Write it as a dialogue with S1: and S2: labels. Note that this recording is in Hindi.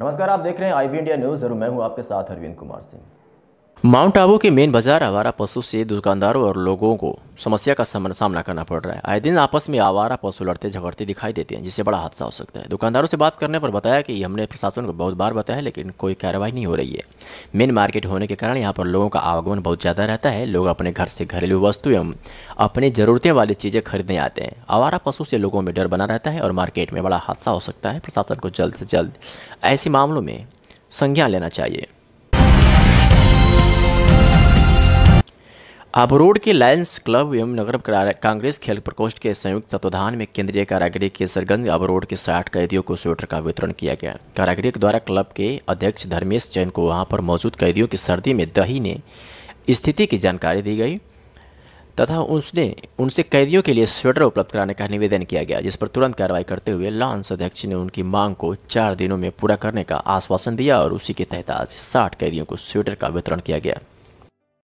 S1: नमस्कार आप देख रहे हैं आईबी इंडिया न्यूज़ और मैं हूं आपके साथ अरविंद कुमार सिंह
S2: माउंट आबू के मेन बाजार आवारा पशु से दुकानदारों और लोगों को समस्या का सामना करना पड़ रहा है आए दिन आपस में आवारा पशु लड़ते झगड़ते दिखाई देते हैं जिससे बड़ा हादसा हो सकता है दुकानदारों से बात करने पर बताया कि हमने प्रशासन को बहुत बार बताया है लेकिन कोई कार्रवाई नहीं हो रही है मेन मार्केट होने के कारण यहाँ पर लोगों का आवागमन बहुत ज़्यादा रहता है लोग अपने घर से घरेलू वस्तु एवं अपनी ज़रूरतें वाली चीज़ें खरीदने आते हैं आवारा पशु से लोगों में डर बना रहता है और मार्केट में बड़ा हादसा हो सकता है प्रशासन को जल्द से जल्द ऐसे मामलों में संज्ञान लेना चाहिए रोड के लायंस क्लब एवं नगर कांग्रेस खेल प्रकोष्ठ के संयुक्त तत्वाधान में केंद्रीय कारागृह के सरगंज रोड के साठ कैदियों को स्वेटर का वितरण किया गया कारागृह द्वारा क्लब के अध्यक्ष धर्मेश जैन को वहां पर मौजूद कैदियों की सर्दी में दही ने स्थिति की जानकारी दी गई तथा उसने उनसे कैदियों के लिए स्वेटर उपलब्ध कराने का निवेदन किया गया जिस पर तुरंत कार्रवाई करते हुए लांस अध्यक्ष ने उनकी मांग को चार दिनों में पूरा करने का आश्वासन दिया और उसी के तहत आज साठ कैदियों को स्वेटर का वितरण किया गया